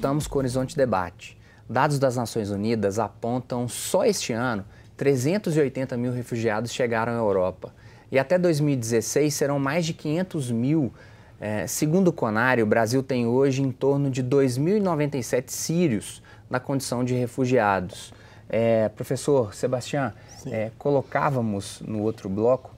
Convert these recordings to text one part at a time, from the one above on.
contamos com o Horizonte Debate. Dados das Nações Unidas apontam só este ano 380 mil refugiados chegaram à Europa. E até 2016 serão mais de 500 mil. É, segundo o Conário, o Brasil tem hoje em torno de 2.097 sírios na condição de refugiados. É, professor Sebastião, é, colocávamos no outro bloco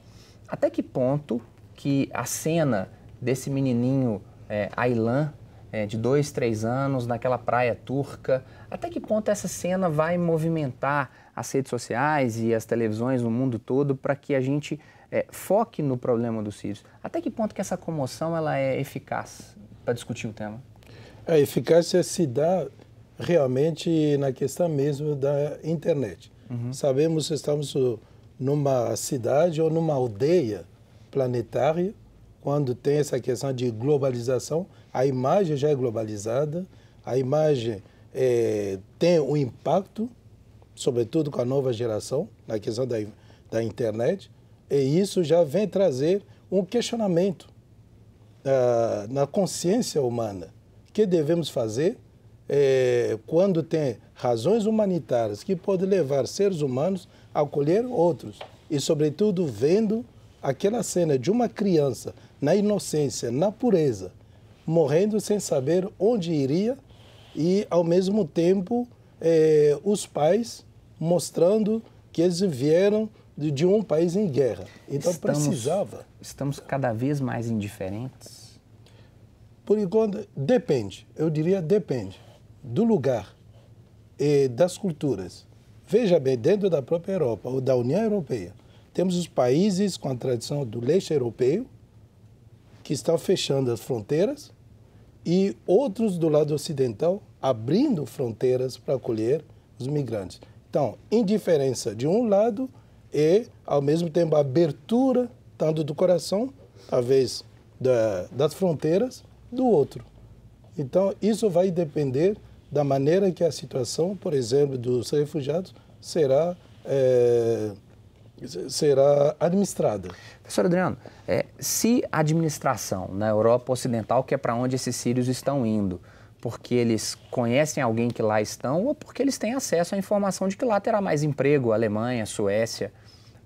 até que ponto que a cena desse menininho é, Aylan é, de dois, três anos, naquela praia turca. Até que ponto essa cena vai movimentar as redes sociais e as televisões no mundo todo para que a gente é, foque no problema dos sírios? Até que ponto que essa comoção ela é eficaz para discutir o tema? A eficácia se dá realmente na questão mesmo da internet. Uhum. Sabemos que estamos numa cidade ou numa aldeia planetária quando tem essa questão de globalização, a imagem já é globalizada, a imagem é, tem um impacto, sobretudo com a nova geração, na questão da, da internet, e isso já vem trazer um questionamento ah, na consciência humana. O que devemos fazer é, quando tem razões humanitárias que podem levar seres humanos a acolher outros? E, sobretudo, vendo aquela cena de uma criança na inocência, na pureza, morrendo sem saber onde iria e, ao mesmo tempo, eh, os pais mostrando que eles vieram de, de um país em guerra. Então estamos, precisava. Estamos cada vez mais indiferentes? Por enquanto, depende. Eu diria depende do lugar e eh, das culturas. Veja bem, dentro da própria Europa ou da União Europeia, temos os países com a tradição do leste europeu, que estão fechando as fronteiras e outros do lado ocidental abrindo fronteiras para acolher os migrantes. Então, indiferença de um lado e, ao mesmo tempo, abertura, tanto do coração, talvez da, das fronteiras, do outro. Então, isso vai depender da maneira que a situação, por exemplo, dos refugiados será é, será administrada. Professor Adriano, é, se a administração na Europa Ocidental, que é para onde esses sírios estão indo, porque eles conhecem alguém que lá estão ou porque eles têm acesso à informação de que lá terá mais emprego, Alemanha, Suécia.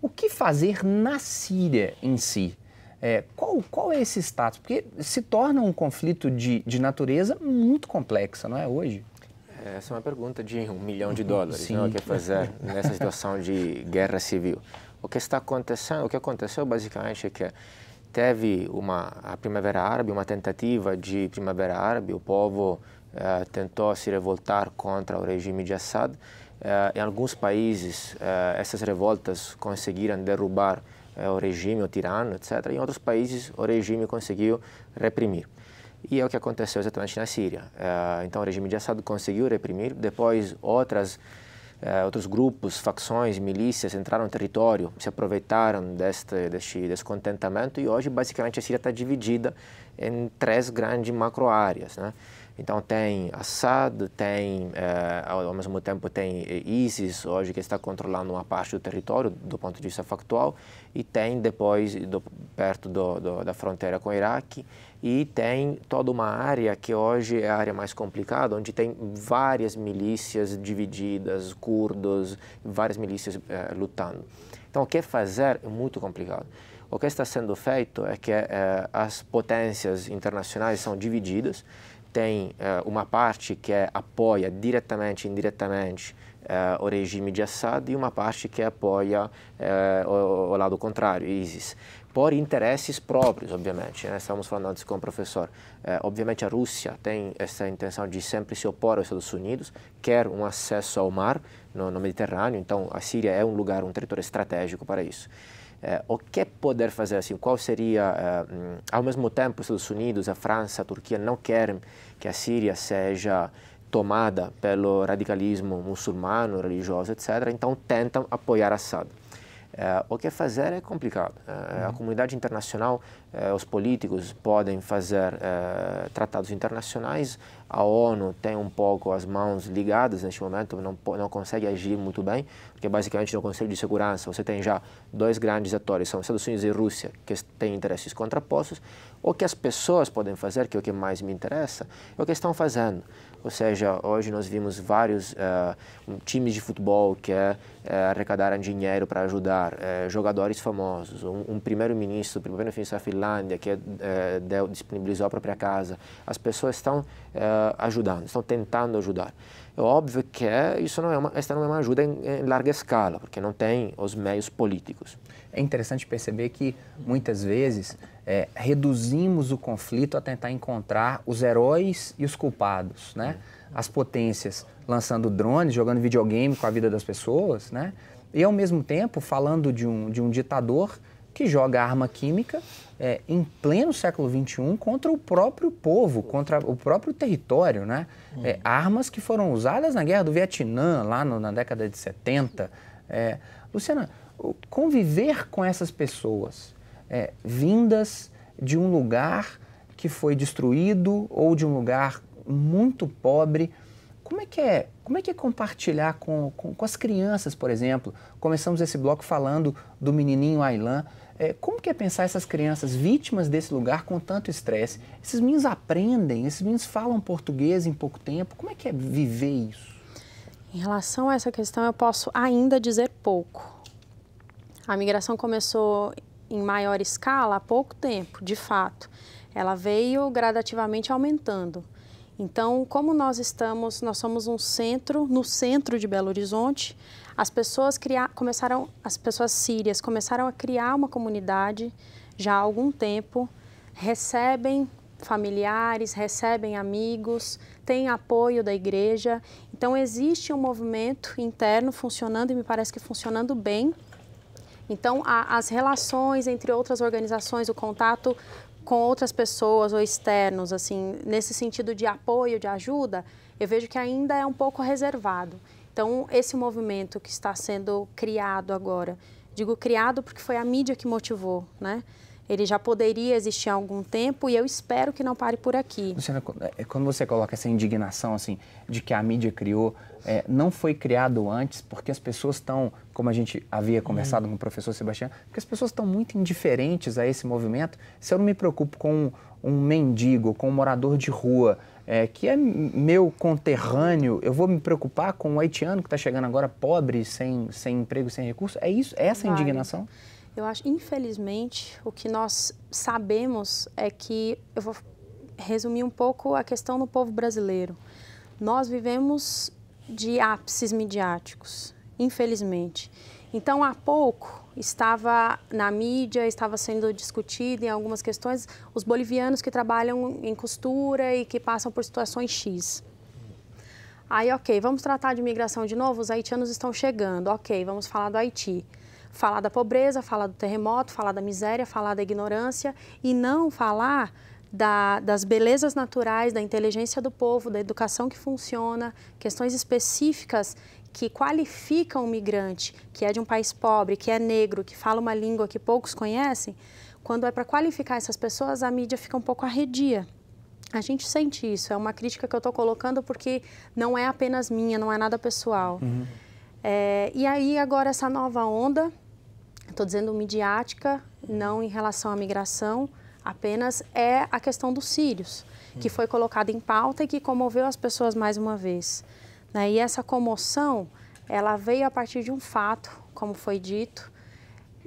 O que fazer na Síria em si? É, qual, qual é esse status? Porque se torna um conflito de, de natureza muito complexa, não é hoje? Essa é uma pergunta de um milhão de uhum, dólares, né? Sim. não? O que fazer nessa situação de guerra civil? O que está acontecendo? O que aconteceu basicamente é que teve uma a primavera árabe, uma tentativa de primavera árabe. O povo uh, tentou se revoltar contra o regime de Assad. Uh, em alguns países, uh, essas revoltas conseguiram derrubar o regime, o tirano, etc. Em outros países, o regime conseguiu reprimir. E é o que aconteceu exatamente na Síria. É, então, o regime de Assad conseguiu reprimir, depois outras é, outros grupos, facções, milícias entraram no território, se aproveitaram deste, deste descontentamento e hoje basicamente a Síria está dividida em três grandes macro áreas. Né? Então tem Assad, tem, eh, ao mesmo tempo tem eh, ISIS hoje que está controlando uma parte do território do ponto de vista factual e tem depois do, perto do, do, da fronteira com o Iraque e tem toda uma área que hoje é a área mais complicada, onde tem várias milícias divididas, curdos, várias milícias eh, lutando. Então o que fazer é muito complicado. O que está sendo feito é que as potências internacionais são divididas tem uh, uma parte que é apoia diretamente e indiretamente uh, o regime de Assad e uma parte que apoia uh, o, o, lado contrário, ISIS, por interesses próprios, obviamente. Né? Estamos falando antes com o professor. obviamente, a Rússia tem essa intenção de sempre se opor aos Estados Unidos, quer um acesso ao mar no, no Mediterrâneo, então a Síria é um lugar, um território estratégico para isso. Eh, o que poder fazer assim? Qual seria, eh, hum, ao mesmo tempo, os Estados Unidos, a França, a Turquia não querem que a Síria seja tomada pelo radicalismo muçulmano, religioso, etc. Então tentam apoiar Assad. Eh, o que fazer é complicado. A uhum. comunidade internacional, os políticos podem fazer tratados internacionais, a ONU tem um pouco as mãos ligadas neste momento, não, não consegue agir muito bem, porque basicamente no Conselho de Segurança você tem já dois grandes atores, são Estados Unidos e Rússia, que têm interesses contrapostos. O que as pessoas podem fazer, que é o que mais me interessa, é o que estão fazendo. Ou seja, hoje nós vimos vários eh, uh, times de futebol que uh, arrecadaram dinheiro para ajudar uh, jogadores famosos. Um, um primeiro-ministro, o primeiro-ministro da Finlândia, que é, deu, disponibilizou a própria casa. As pessoas estão eh, ajudando, estão tentando ajudar. É óbvio que é, isso não é uma, esta não é uma ajuda em, em, larga escala, porque não tem os meios políticos. É interessante perceber que, muitas vezes, é, reduzimos o conflito a tentar encontrar os heróis e os culpados, né? As potências lançando drones, jogando videogame com a vida das pessoas, né? E, ao mesmo tempo, falando de um, de um ditador que joga arma química é, em pleno século XXI contra o próprio povo, contra o próprio território. Né? É, armas que foram usadas na guerra do Vietnã, lá no, na década de 70. É, Luciana, conviver com essas pessoas é, vindas de um lugar que foi destruído ou de um lugar muito pobre, como é que é, como é, que é compartilhar com, com, com as crianças, por exemplo? Começamos esse bloco falando do menininho Ailan. É, como que é pensar essas crianças vítimas desse lugar com tanto estresse? Esses meninos aprendem, esses meninos falam português em pouco tempo. Como é que é viver isso? Em relação a essa questão, eu posso ainda dizer pouco. A migração começou em maior escala há pouco tempo, de fato. Ela veio gradativamente aumentando. Então, como nós estamos, nós somos um centro, no centro de Belo Horizonte, as pessoas criar, começaram, as pessoas sírias começaram a criar uma comunidade já há algum tempo, recebem familiares, recebem amigos, têm apoio da igreja. Então existe um movimento interno funcionando e me parece que funcionando bem. Então a, as relações entre outras organizações, o contato com outras pessoas ou externos, assim, nesse sentido de apoio, de ajuda, eu vejo que ainda é um pouco reservado. Então, esse movimento que está sendo criado agora, digo criado porque foi a mídia que motivou, né? Ele já poderia existir há algum tempo e eu espero que não pare por aqui. Luciana, é, é, quando você coloca essa indignação assim de que a mídia criou, é, não foi criado antes porque as pessoas estão, como a gente havia conversado uhum. com o professor Sebastião, porque as pessoas estão muito indiferentes a esse movimento. Se eu não me preocupo com um, um mendigo, com um morador de rua, é, que é meu conterrâneo, eu vou me preocupar com um haitiano que está chegando agora pobre, sem, sem emprego, sem recurso? É isso? É essa indignação? Eu acho, infelizmente, o que nós sabemos é que eu vou resumir um pouco a questão do povo brasileiro. Nós vivemos de ápices midiáticos, infelizmente. Então, há pouco estava na mídia, estava sendo discutido em algumas questões os bolivianos que trabalham em costura e que passam por situações X. Aí, ok, vamos tratar de imigração de novo? Os haitianos estão chegando, ok, vamos falar do Haiti falar da pobreza, falar do terremoto, falar da miséria, falar da ignorância e não falar da, das belezas naturais, da inteligência do povo, da educação que funciona, questões específicas que qualificam o migrante, que é de um país pobre, que é negro, que fala uma língua que poucos conhecem, quando é para qualificar essas pessoas, a mídia fica um pouco arredia. A gente sente isso, é uma crítica que eu estou colocando porque não é apenas minha, não é nada pessoal. Uhum. É, e aí, agora, essa nova onda estou dizendo midiática, não em relação à migração, apenas é a questão dos sírios, que foi colocada em pauta e que comoveu as pessoas mais uma vez. Né? E essa comoção, ela veio a partir de um fato, como foi dito,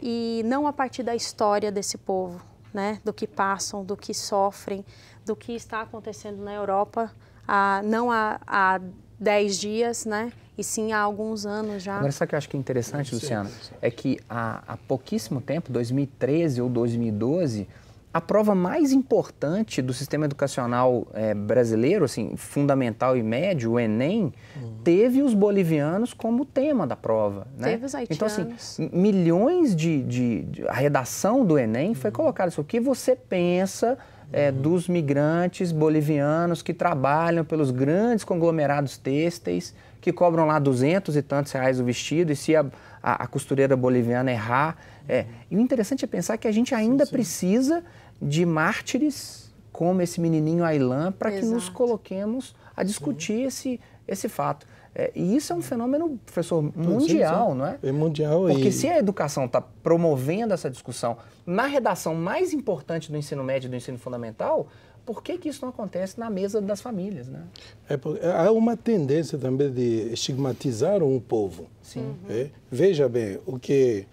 e não a partir da história desse povo, né? do que passam, do que sofrem, do que está acontecendo na Europa, a, não a, a 10 dias, né? E sim há alguns anos já. Agora, sabe o que eu acho que é interessante, Luciana? É que há, há pouquíssimo tempo, 2013 ou 2012, a prova mais importante do sistema educacional é, brasileiro, assim, fundamental e médio, o Enem, uhum. teve os bolivianos como tema da prova. Né? Teve os haitianos. Então, assim, milhões de, de, de A redação do Enem uhum. foi colocada isso aqui. Você pensa é, dos migrantes bolivianos que trabalham pelos grandes conglomerados têxteis, que cobram lá duzentos e tantos reais o vestido, e se a, a, a costureira boliviana errar. É. E o interessante é pensar que a gente ainda sim, sim. precisa de mártires como esse menininho Ailan para que nos coloquemos a discutir esse, esse fato. É, e isso é um fenômeno, professor, é mundial, sim, sim. não é? É mundial. Porque e... se a educação está promovendo essa discussão na redação mais importante do ensino médio e do ensino fundamental, por que, que isso não acontece na mesa das famílias, né? É porque há uma tendência também de estigmatizar um povo. Sim. Uhum. É? Veja bem, o que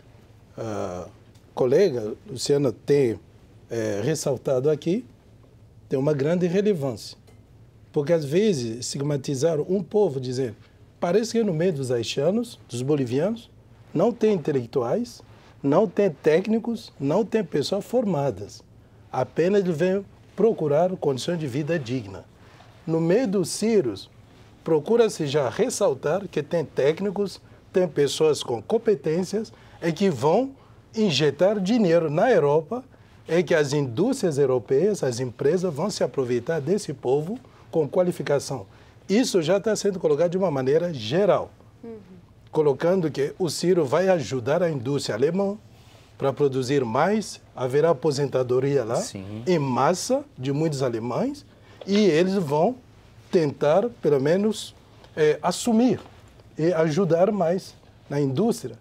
a colega Luciana tem é, ressaltado aqui tem uma grande relevância. Porque às vezes estigmatizaram um povo dizendo, parece que no meio dos haitianos, dos bolivianos, não tem intelectuais, não tem técnicos, não tem pessoas formadas. Apenas eles vem procurar condições de vida digna. No meio dos sírios, procura-se já ressaltar que tem técnicos, tem pessoas com competências e é que vão injetar dinheiro na Europa, é que as indústrias europeias, as empresas vão se aproveitar desse povo com qualificação. Isso já está sendo colocado de uma maneira geral, uhum. colocando que o Ciro vai ajudar a indústria alemã para produzir mais, haverá aposentadoria lá Sim. em massa de muitos alemães e eles vão tentar, pelo menos, é, assumir e ajudar mais na indústria.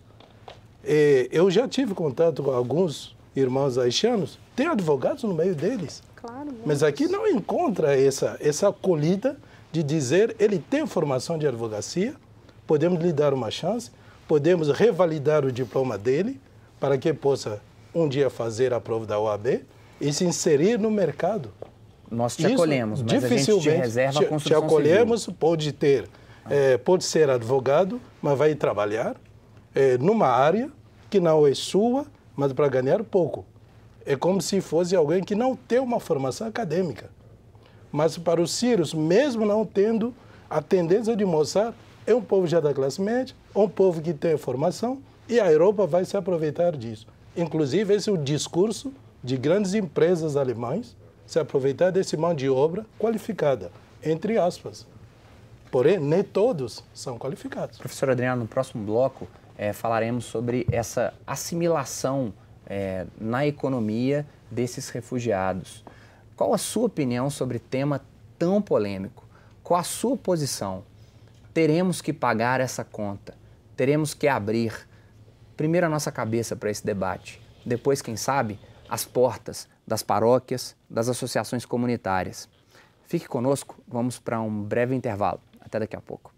É, eu já tive contato com alguns irmãos haitianos, tem advogados no meio deles. Claro, Mas aqui não encontra essa, essa acolhida de dizer ele tem formação de advocacia, podemos lhe dar uma chance, podemos revalidar o diploma dele para que possa um dia fazer a prova da OAB e se inserir no mercado. Nós te Isso, acolhemos, mas dificilmente, a gente te reserva a construção Te acolhemos, civil. pode ter, é, pode ser advogado, mas vai trabalhar é, numa área que não é sua, mas para ganhar pouco. É como se fosse alguém que não tem uma formação acadêmica. Mas para os sírios, mesmo não tendo a tendência de mostrar, é um povo já da classe média, é um povo que tem formação, e a Europa vai se aproveitar disso. Inclusive, esse é o discurso de grandes empresas alemães se aproveitar desse mão de obra qualificada, entre aspas. Porém, nem todos são qualificados. Professor Adriano, no próximo bloco, é, falaremos sobre essa assimilação é, na economia desses refugiados. Qual a sua opinião sobre tema tão polêmico? Qual a sua posição? Teremos que pagar essa conta. Teremos que abrir primeiro a nossa cabeça para esse debate. Depois, quem sabe, as portas das paróquias, das associações comunitárias. Fique conosco, vamos para um breve intervalo. Até daqui a pouco.